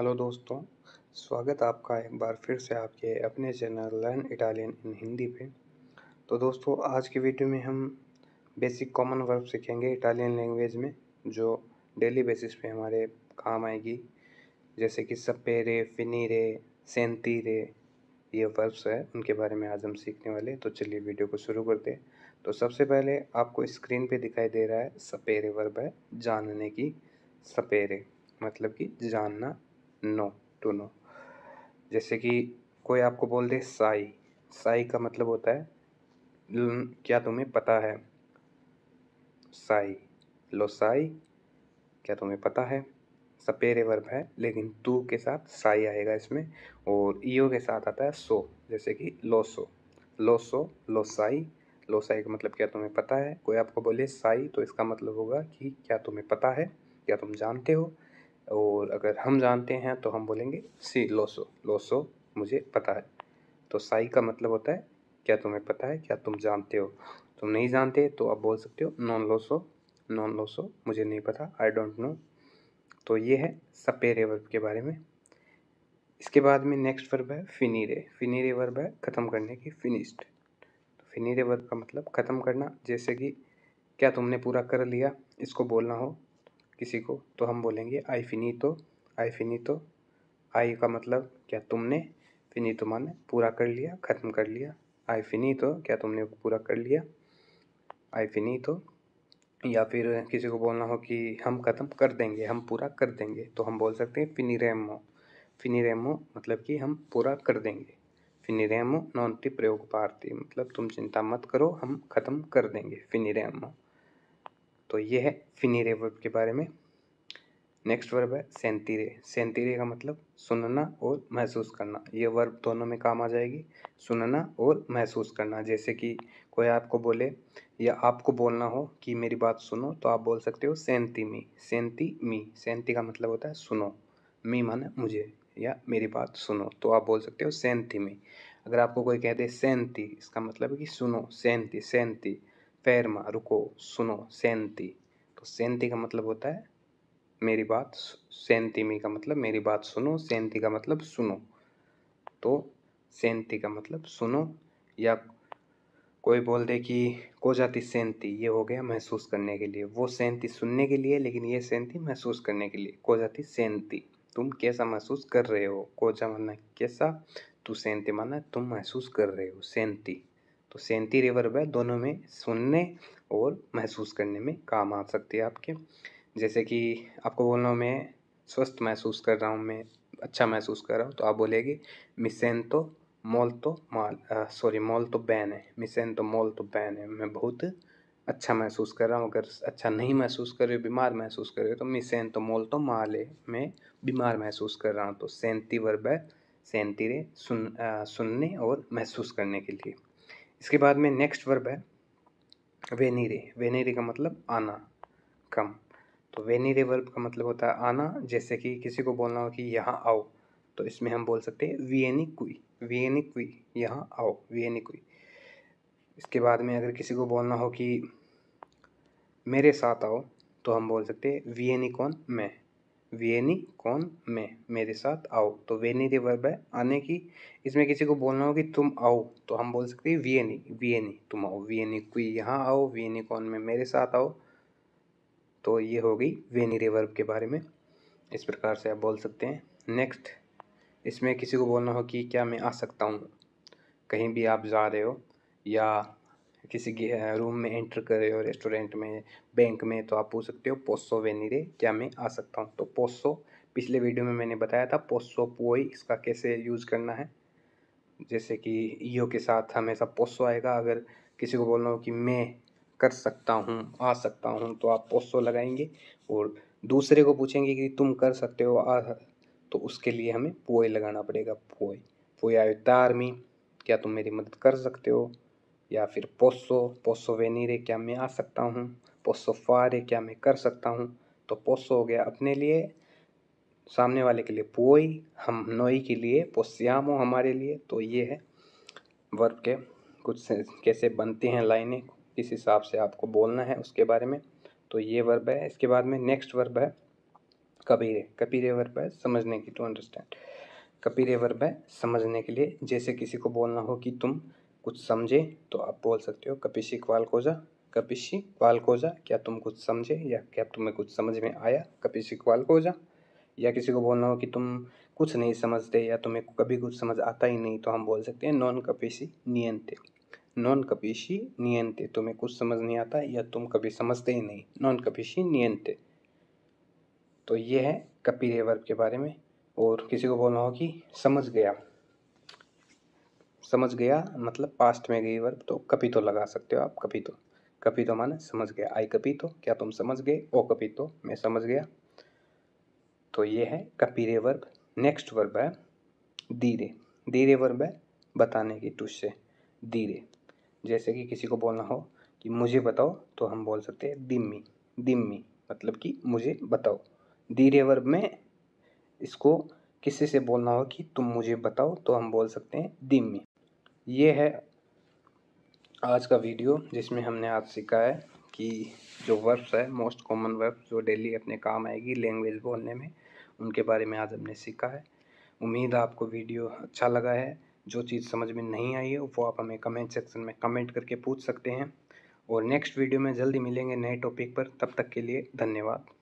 hello दोस्तों स्वागत आपका एक बार फिर से आपके अपने channel learn Italian in Hindi पे तो दोस्तों आज की वीडियो में हम बेसिक कॉमन वर्ब सीखेंगे इटालियन लैंग्वेज में जो डेली बेसिस पे हमारे काम आएगी जैसे कि सपेरे फिनीरे सेंतीरे ये वर्ब्स है उनके बारे में आज हम सीखने वाले तो चलिए वीडियो को शुरू करते दे तो सबसे पहले आपको स्क्रीन पर दिखाई दे रहा है सपेरे वर्ब है जानने की सपेरे मतलब कि जानना नो टू नो जैसे कि कोई आपको बोल दे साई साई का मतलब होता है क्या तुम्हें पता है साई लो साई क्या तुम्हें पता है सपेरे वर्ब है लेकिन तू के साथ साई आएगा इसमें और ईओ के साथ आता है सो जैसे कि लो सो लो सो लो साई लो साई का मतलब क्या तुम्हें पता है कोई आपको बोले साई तो इसका मतलब होगा कि क्या तुम्हें पता है क्या तुम जानते हो और अगर हम जानते हैं तो हम बोलेंगे सी लोसो लोसो मुझे पता है तो साई का मतलब होता है क्या तुम्हें पता है क्या तुम जानते हो तुम नहीं जानते तो आप बोल सकते हो नॉन लोसो नॉन लोसो मुझे नहीं पता आई डोंट नो तो ये है सपेरे वर्ब के बारे में इसके बाद में नेक्स्ट वर्ब है फिनीरे फिनीरे वर्ब है ख़त्म करने की फिनिश्ड तो फिनीरे वर्ब का मतलब ख़त्म करना जैसे कि क्या तुमने पूरा कर लिया इसको बोलना हो किसी को तो हम बोलेंगे आई तो आई तो आई का मतलब क्या तुमने फिनी तो माने पूरा कर लिया ख़त्म कर लिया आई तो क्या तुमने पूरा कर लिया आई तो या फिर किसी को बोलना हो कि हम ख़त्म कर देंगे हम पूरा कर देंगे तो हम बोल सकते हैं फिनी फिनी रेमो मतलब कि हम पूरा कर देंगे फिनी रेमो नॉन टी प्रयोग पारती मतलब तुम चिंता मत करो हम ख़त्म कर देंगे फिनी रेमो तो ये है फिनीरे वर्ब के बारे में नेक्स्ट वर्ब है सेंतीरे सेंतीरे का मतलब सुनना और महसूस करना ये वर्ब दोनों में काम आ जाएगी सुनना और महसूस करना जैसे कि कोई आपको बोले या आपको बोलना हो कि मेरी बात सुनो तो आप बोल सकते हो सेंती मी सेंती मी सेंती का मतलब होता है सुनो मी माने मुझे या मेरी बात सुनो तो आप बोल सकते हो सेंती मी अगर आपको कोई कह दे सेंती इसका मतलब है कि सुनो सेंती सेंती फेरमा रुको सुनो सेंती तो सेंती का मतलब होता है मेरी बात सेंती मी का मतलब मेरी बात सुनो सेंती का मतलब सुनो तो सेंती का मतलब सुनो या कोई बोल दे कि को जाती सेंती ये हो गया महसूस करने के लिए वो सेंती सुनने के लिए लेकिन ये सेंती महसूस करने के लिए को जाती सेंती तुम कैसा महसूस कर रहे हो कोजा मानना कैसा तू सेंती माना तुम महसूस कर रहे हो सेंती तो सेंती रिवर्ब है दोनों में सुनने और महसूस करने में काम आ सकती है आपके जैसे कि आपको बोलना हो मैं स्वस्थ महसूस कर रहा हूँ मैं अच्छा महसूस कर रहा हूँ तो आप बोलेंगे मिसेन तो मोल तो माल सॉरी मोल तो बैन है मिसेन तो मोल तो बैन है मैं बहुत अच्छा महसूस कर रहा हूँ अगर अच्छा नहीं महसूस कर रहे बीमार महसूस कर रहे हो तो मिसेन तो मोल तो है मैं बीमार महसूस कर रहा हूँ तो सेंती वर्ब है सेंती रे सुन आ, सुनने और महसूस करने के लिए इसके बाद में नेक्स्ट वर्ब है वेनीरे वेनीरे का मतलब आना कम तो वेनीरे वर्ब का मतलब होता है आना जैसे कि किसी को बोलना हो कि यहाँ आओ तो इसमें हम बोल सकते हैं वियनी कुई वियनी कुई यहाँ आओ वियनी कुई इसके बाद में अगर किसी को बोलना हो कि मेरे साथ आओ तो हम बोल सकते हैं वियनी कौन मैं वेनी कौन में मेरे साथ आओ तो वेनी रिवर्ब है आने की इसमें किसी को बोलना हो कि तुम आओ तो हम बोल सकते हैं वियनी वियनी तुम आओ वियनी कोई यहाँ आओ वियनी कौन में मेरे साथ आओ तो ये हो गई वेनी रिवर्ब के बारे में इस प्रकार से आप बोल सकते हैं नेक्स्ट इसमें किसी को बोलना हो कि क्या मैं आ सकता हूँ कहीं भी आप जा रहे हो या किसी रूम में एंटर कर रहे हो रेस्टोरेंट में बैंक में तो आप पूछ सकते हो पोसो वेनिरे क्या मैं आ सकता हूँ तो पोसो पिछले वीडियो में मैंने बताया था पोसो पोई इसका कैसे यूज़ करना है जैसे कि यो के साथ हमेशा पोसो आएगा अगर किसी को बोलना हो कि मैं कर सकता हूँ आ सकता हूँ तो आप पोसो लगाएंगे और दूसरे को पूछेंगे कि तुम कर सकते हो आ तो उसके लिए हमें पोए लगाना पड़ेगा पोए पोए आयो तार में क्या तुम मेरी मदद कर सकते हो या फिर पोसो पोसो वेनीरे क्या मैं आ सकता हूँ पोसो फारे क्या मैं कर सकता हूँ तो पोसो हो गया अपने लिए सामने वाले के लिए पोई हम नोई के लिए पोस्यामो हमारे लिए तो ये है वर्ब के कुछ कैसे बनती हैं लाइनें किस हिसाब से आपको बोलना है उसके बारे में तो ये वर्ब है इसके बाद में नेक्स्ट वर्ब है कबीरे कबीरे वर्ब है समझने की टू अंडरस्टैंड कबीरे वर्ब है समझने के लिए जैसे किसी को बोलना हो कि तुम कुछ समझे तो आप बोल सकते हो कपिशी क्वालकोजा कपिशी क्वालकोजा क्या तुम कुछ समझे या क्या तुम्हें कुछ समझ में आया कपिशी क्वालकोजा या किसी को बोलना हो कि तुम कुछ नहीं समझते या तुम्हें कभी कुछ समझ आता ही नहीं तो हम बोल सकते हैं नॉन कपिशी नियंते नॉन कपिशी नियंते तुम्हें कुछ समझ नहीं आता या तुम कभी समझते ही नहीं नॉन कपिशी नियंते तो ये है कपिरे वर्ग के बारे में और किसी को बोलना हो कि समझ गया समझ गया मतलब पास्ट में गई वर्ब तो कपितो लगा सकते हो आप कपितो कपितो माने समझ गया आई कपितो क्या तुम समझ गए ओ कपितो मैं समझ गया तो ये है कपीरे वर्ब नेक्स्ट वर्ब है धीरे धीरे वर्ब है बताने की टुश से धीरे जैसे कि किसी को बोलना हो कि मुझे बताओ तो हम बोल सकते हैं दिम्मी दिम्मी मतलब कि मुझे बताओ धीरे वर्ब में इसको किसी से बोलना हो कि तुम मुझे बताओ तो हम बोल सकते हैं दिम्मी ये है आज का वीडियो जिसमें हमने आज सीखा है कि जो वर्ब्स है मोस्ट कॉमन वर्ब्स जो डेली अपने काम आएगी लैंग्वेज बोलने में उनके बारे में आज हमने सीखा है उम्मीद आपको वीडियो अच्छा लगा है जो चीज़ समझ में नहीं आई है वो आप हमें कमेंट सेक्शन में कमेंट करके पूछ सकते हैं और नेक्स्ट वीडियो में जल्दी मिलेंगे नए टॉपिक पर तब तक के लिए धन्यवाद